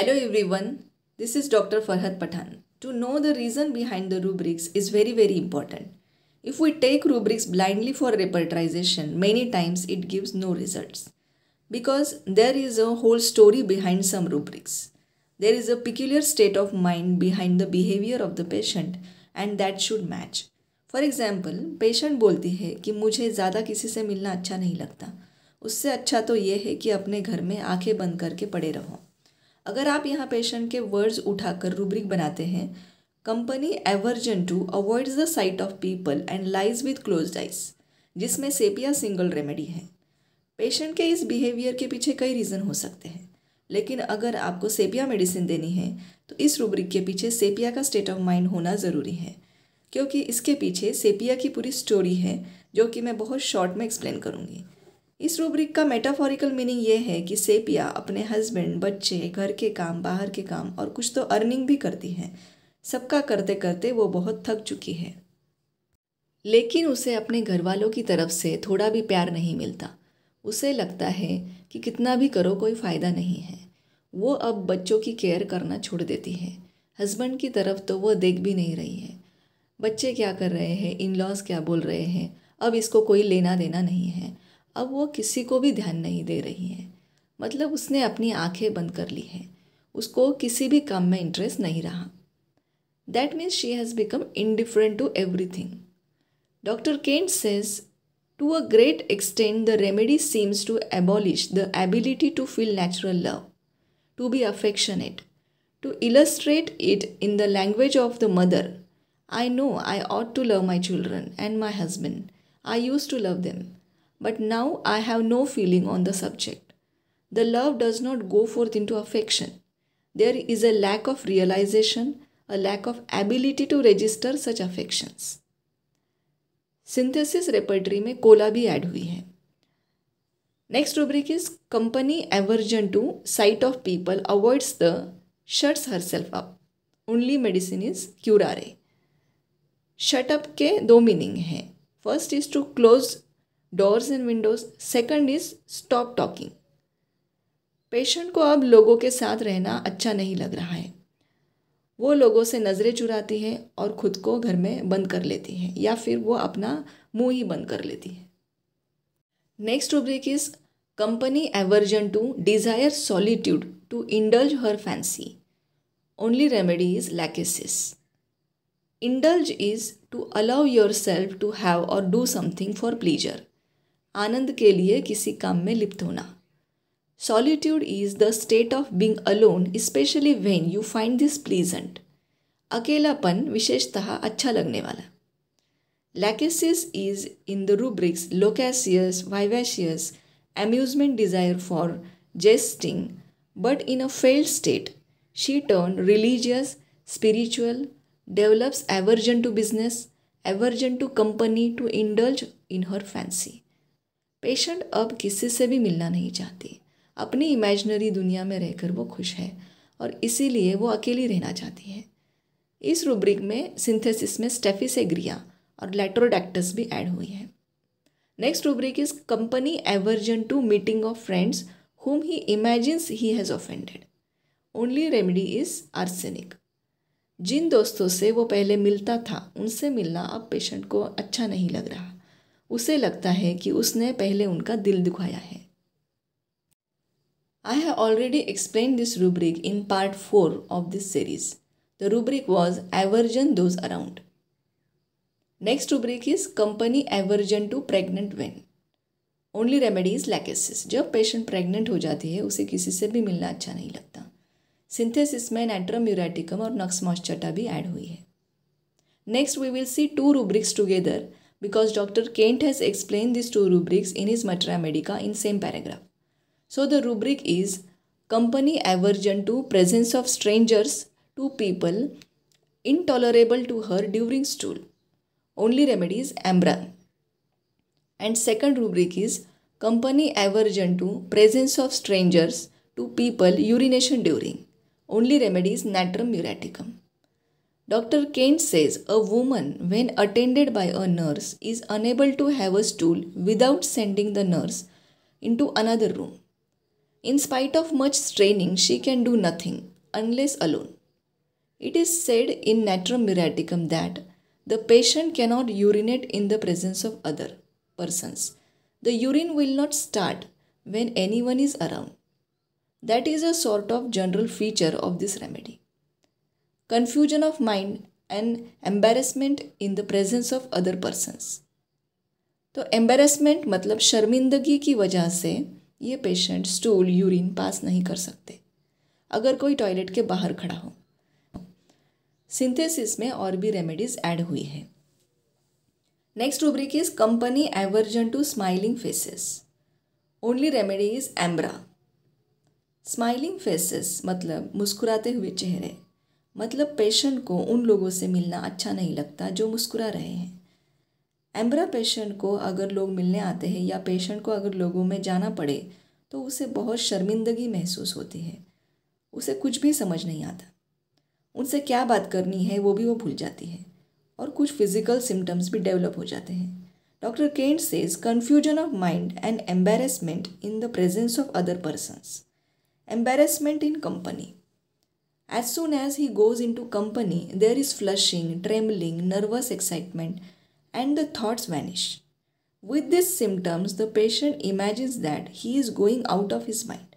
Hello everyone, this is Dr. Farhad Pathan. To know the reason behind the rubrics is very very important. If we take rubrics blindly for repertorization, many times it gives no results. Because there is a whole story behind some rubrics. There is a peculiar state of mind behind the behavior of the patient and that should match. For example patient बोलती है कि मुझे ज़्यादा किसी से मिलना अच्छा नहीं लगता उससे अच्छा तो ये है कि अपने घर में आंखें बंद करके पड़े रहो अगर आप यहाँ पेशेंट के वर्ड्स उठाकर रूब्रिक बनाते हैं company aversion to avoids the sight of people and lies with close eyes जिसमें सेपिया सिंगल रेमेडी है पेशेंट के इस बिहेवियर के पीछे कई रीज़न हो सकते हैं लेकिन अगर आपको सेपिया मेडिसिन देनी है तो इस रूब्रिक के पीछे सेपिया का स्टेट ऑफ माइंड होना ज़रूरी है क्योंकि इसके पीछे सेपिया की पूरी स्टोरी है जो कि मैं बहुत शॉर्ट में एक्सप्लेन करूँगी इस रूब्रिक का मेटाफोरिकल मीनिंग ये है कि सेपिया अपने हस्बैंड बच्चे घर के काम बाहर के काम और कुछ तो अर्निंग भी करती है सबका करते करते वो बहुत थक चुकी है लेकिन उसे अपने घर वालों की तरफ से थोड़ा भी प्यार नहीं मिलता उसे लगता है कि कितना भी करो कोई फ़ायदा नहीं है वो अब बच्चों की केयर करना छोड़ देती है हस्बैंड की तरफ तो वो देख भी नहीं रही है बच्चे क्या कर रहे हैं इन लॉज क्या बोल रहे हैं अब इसको कोई लेना देना नहीं है अब वो किसी को भी ध्यान नहीं दे रही है मतलब उसने अपनी आंखें बंद कर ली हैं उसको किसी भी काम में इंटरेस्ट नहीं रहा that means she has become indifferent to everything doctor Kent says to a great extent the remedy seems to abolish the ability to feel natural love to be affectionate to illustrate it in the language of the mother I know I ought to love my children and my husband I use to love them. but now I have no feeling on the subject. The love does not go forth into affection. There is a lack of realization, a lack of ability to register such affections. Synthesis repertory में कोला भी add हुई है next rubric is company aversion to sight of people avoids the shuts herself up only medicine is curare shut up के दो meaning हैं first is to close doors and windows second is stop talking patient को अब लोगों के साथ रहना अच्छा नहीं लग रहा है वो लोगों से नज़रें चुराती है और ख़ुद को घर में बंद कर लेती है या फिर वो अपना मुंह ही बंद कर लेती है next rubric is company aversion to desire solitude to indulge her fancy only remedy is lachesis indulge is to allow yourself to have और डू समथिंग फॉर प्लीजर आनंद के लिए किसी काम में लिप्त होना solitude is the state of being alone specially when you find this pleasant अकेलापन विशेषतः अच्छा लगने वाला lachesis is in the rubrics loquacious vivacious amusement desire for jesting but in a failed state she turn religious spiritual develops aversion to business aversion to company to indulge in her fancy patient अब किसी से भी मिलना नहीं चाहती अपनी imaginary दुनिया में रहकर वो खुश है और इसीलिए वो अकेली रहना चाहती है इस रूब्रिक में सिंथेसिस में स्टेफिसेग्रिया और लेटरोडैक्टस भी ऐड हुई है next rubric is company aversion to meeting of friends whom he imagines he has offended only remedy is arsenic जिन दोस्तों से वो पहले मिलता था उनसे मिलना अब पेशेंट को अच्छा नहीं लग रहा उसे लगता है कि उसने पहले उनका दिल दुखाया है I have already explain this rubric in part four of this series the rubric was aversion those around next rubric is company aversion to pregnant when only remedy is lachesis जब पेशेंट प्रेगनेंट हो जाती है उसे किसी से भी मिलना अच्छा नहीं लगता सिंथेसिस में यूराटिकम और नक्समॉस चटा भी ऐड हुई है next we will see two rubrics together because Dr. Kent has explained these two rubrics in his materia Medica in same paragraph. So the rubric is company aversion to presence of strangers to people intolerable to her during stool. Only remedy is Ambra. And second rubric is company aversion to presence of strangers to people urination during. Only remedy is Natrum muraticum. Dr. Kane says a woman, when attended by a nurse, is unable to have a stool without sending the nurse into another room. In spite of much straining, she can do nothing unless alone. It is said in Natrum Miraticum that the patient cannot urinate in the presence of other persons. The urine will not start when anyone is around. That is a sort of general feature of this remedy. confusion of mind, and embarrassment in the presence of other persons. तो embarrassment मतलब शर्मिंदगी की वजह से ये patient stool urine pass नहीं कर सकते अगर कोई टॉयलेट के बाहर खड़ा हो सिंथेसिस में और भी रेमेडीज ऐड हुई है next rubric is company aversion to smiling faces only remedy is एम्ब्रा स्माइलिंग फेसेस मतलब मुस्कुराते हुए चेहरे मतलब पेशेंट को उन लोगों से मिलना अच्छा नहीं लगता जो मुस्कुरा रहे हैं एम्ब्रा पेशेंट को अगर लोग मिलने आते हैं या पेशेंट को अगर लोगों में जाना पड़े तो उसे बहुत शर्मिंदगी महसूस होती है उसे कुछ भी समझ नहीं आता उनसे क्या बात करनी है वो भी वो भूल जाती है और कुछ फिजिकल सिम्टम्स भी डेवलप हो जाते हैं doctor Kent says confusion of mind and embarrassment in the presence of other persons embarrassment in company As soon as he goes into company, there is flushing, trembling, nervous excitement, and the thoughts vanish. With these symptoms, the patient imagines that he is going out of his mind,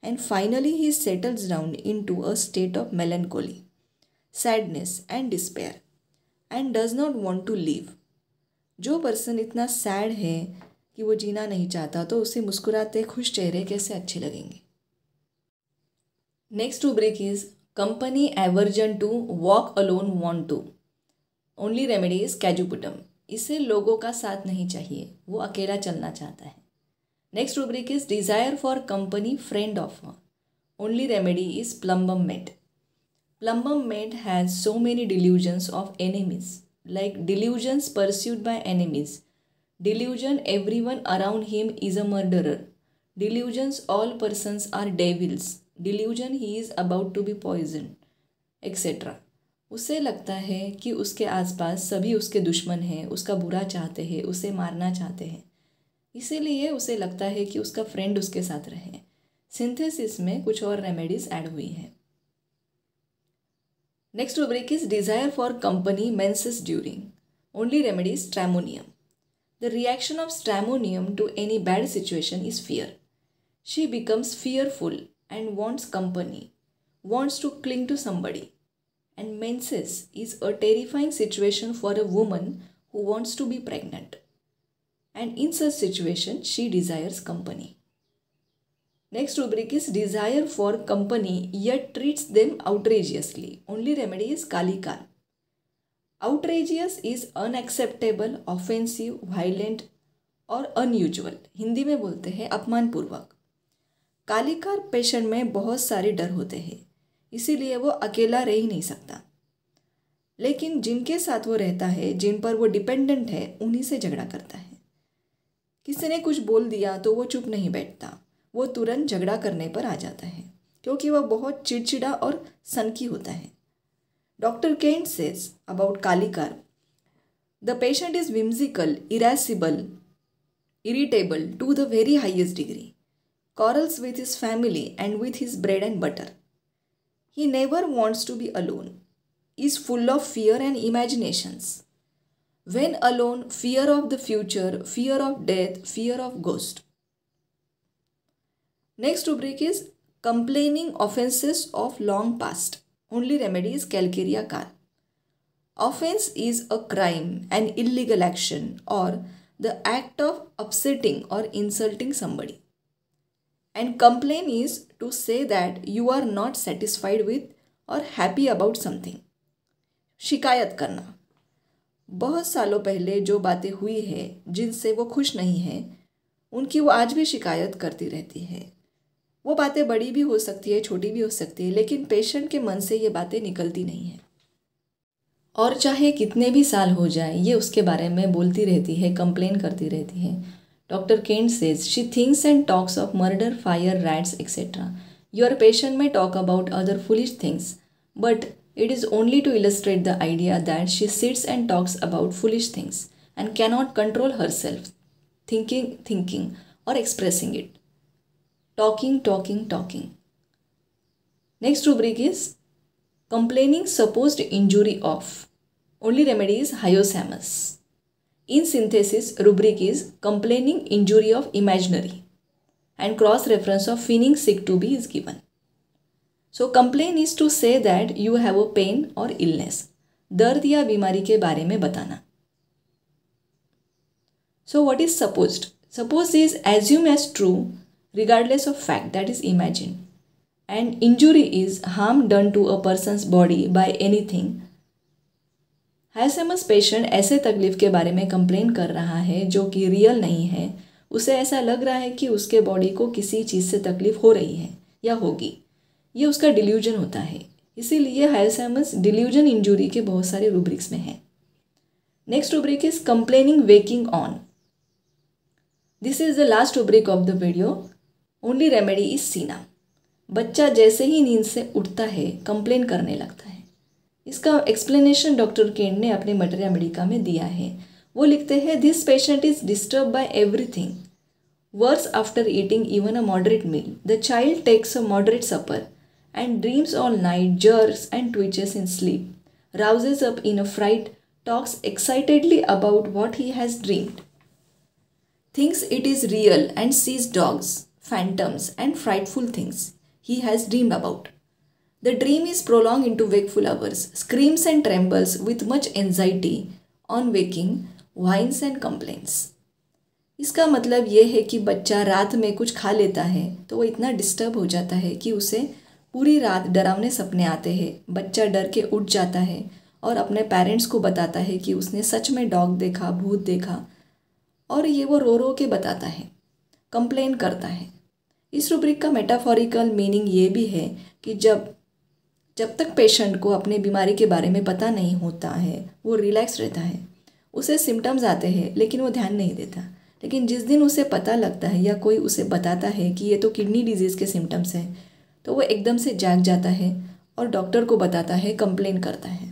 and finally, he settles down into a state of melancholy, sadness, and despair, and does not want to live. जो person इतना sad है कि वो जीना नहीं चाहता तो उसे मुस्कुराते खुश चेहरे कैसे अच्छे लगेंगे next rubric is company aversion to walk alone want to only remedy is कैजुपुटम इसे लोगों का साथ नहीं चाहिए वो अकेला चलना चाहता है next rubric is desire for company friend of only remedy is प्लम्बम मेट प्लम्बम मेट has so many delusions of enemies like delusions pursued by enemies delusion everyone around him is a murderer delusions all persons are devils delusion he is about to be poison etcetera उसे लगता है कि उसके आसपास सभी उसके दुश्मन हैं उसका बुरा चाहते हैं उसे मारना चाहते हैं इसीलिए उसे लगता है कि उसका फ्रेंड उसके साथ रहे सिंथेसिस में कुछ और रेमेडीज ऐड हुई हैं next rubric is desire for company menses during only remedies स्ट्रैमोनियम द रिएक्शन ऑफ स्ट्रैमोनियम to any bad situation is fear she becomes fearful and wants company, wants to cling to somebody. And menses is a terrifying situation for a woman who wants to be pregnant. And in such situation, she desires company. Next rubric is desire for company yet treats them outrageously. Only remedy is Kalikal. Outrageous is unacceptable, offensive, violent or unusual. Hindi में बोलते हैं अपमानपूर्वक कालीकार patient में बहुत सारे डर होते हैं इसीलिए वो अकेला रह ही नहीं सकता लेकिन जिनके साथ वो रहता है जिन पर वो डिपेंडेंट है उन्हीं से झगड़ा करता है किसी ने कुछ बोल दिया तो वो चुप नहीं बैठता वो तुरंत झगड़ा करने पर आ जाता है क्योंकि वह बहुत चिड़चिड़ा और सनकी होता है डॉक्टर केंट सेज अबाउट कालीकार the patient is whimsical irascible irritable to the very highest degree quarrels with his family and with his bread and butter. He never wants to be alone, is full of fear and imaginations. When alone, fear of the future, fear of death, fear of ghost. Next rubric is complaining offences of long past. Only remedy is calcaria car. Offense is a crime, an illegal action, or the act of upsetting or insulting somebody. and complain is to say that you are not satisfied with और happy about something शिकायत करना बहुत सालों पहले जो बातें हुई है जिनसे वो खुश नहीं है उनकी वो आज भी शिकायत करती रहती है वो बातें बड़ी भी हो सकती है छोटी भी हो सकती है लेकिन पेशेंट के मन से ये बातें निकलती नहीं है और चाहे कितने भी साल हो जाए ये उसके बारे में बोलती रहती है कंप्लेन करती रहती है Dr. Kane says she thinks and talks of murder, fire, rats, etc. Your patient may talk about other foolish things, but it is only to illustrate the idea that she sits and talks about foolish things and cannot control herself, thinking, thinking, or expressing it. Talking, talking, talking. Next rubric is complaining supposed injury of. Only remedy is hyosamus. In synthesis, rubric is complaining injury of imaginary and cross reference of feeling sick to be is given. So complain is to say that you have a pain or illness. दर्द या बीमारी के बारे में बताना So, what is supposed? Suppose is assume as true, regardless of fact that is imagined. and injury is harm done to a person's body by anything हाईसेमस patient ऐसे तकलीफ के बारे में कंप्लेन कर रहा है जो कि रियल नहीं है उसे ऐसा लग रहा है कि उसके बॉडी को किसी चीज़ से तकलीफ हो रही है या होगी ये उसका डिल्यूजन होता है इसीलिए हाईसेमस डिल्यूजन इंजूरी के बहुत सारे रूब्रिक्स में है next rubric is complaining waking on this is the last rubric of the video only remedy is सीना बच्चा जैसे ही नींद से उठता है कंप्लेन करने लगता है इसका एक्सप्लेनेशन डॉक्टर केन ने अपने मटेरिया अमेरिका में दिया है वो लिखते हैं this patient is disturb by everything worse after eating even a moderate meal the child takes a moderate supper and dreams all night jerks and twitches in sleep rouses up in a fright talks excitedly about what he has dreamed things it is real and sees dogs phantoms and frightful things he has dreamed about The dream is prolonged into wakeful hours, screams and trembles with much anxiety on waking, whines and complaints. इसका मतलब ये है कि बच्चा रात में कुछ खा लेता है तो वो इतना डिस्टर्ब हो जाता है कि उसे पूरी रात डरावने सपने आते हैं बच्चा डर के उठ जाता है और अपने पेरेंट्स को बताता है कि उसने सच में डॉग देखा भूत देखा और ये वो रो रो के बताता है कंप्लेन करता है इस रूब्रिक का मेटाफोरिकल मीनिंग ये भी है कि जब जब तक पेशेंट को अपने बीमारी के बारे में पता नहीं होता है वो रिलैक्स रहता है उसे सिम्टम्स आते हैं लेकिन वो ध्यान नहीं देता लेकिन जिस दिन उसे पता लगता है या कोई उसे बताता है कि ये तो किडनी डिजीज़ के सिम्टम्स हैं तो वो एकदम से जाग जाता है और डॉक्टर को बताता है कंप्लेन करता है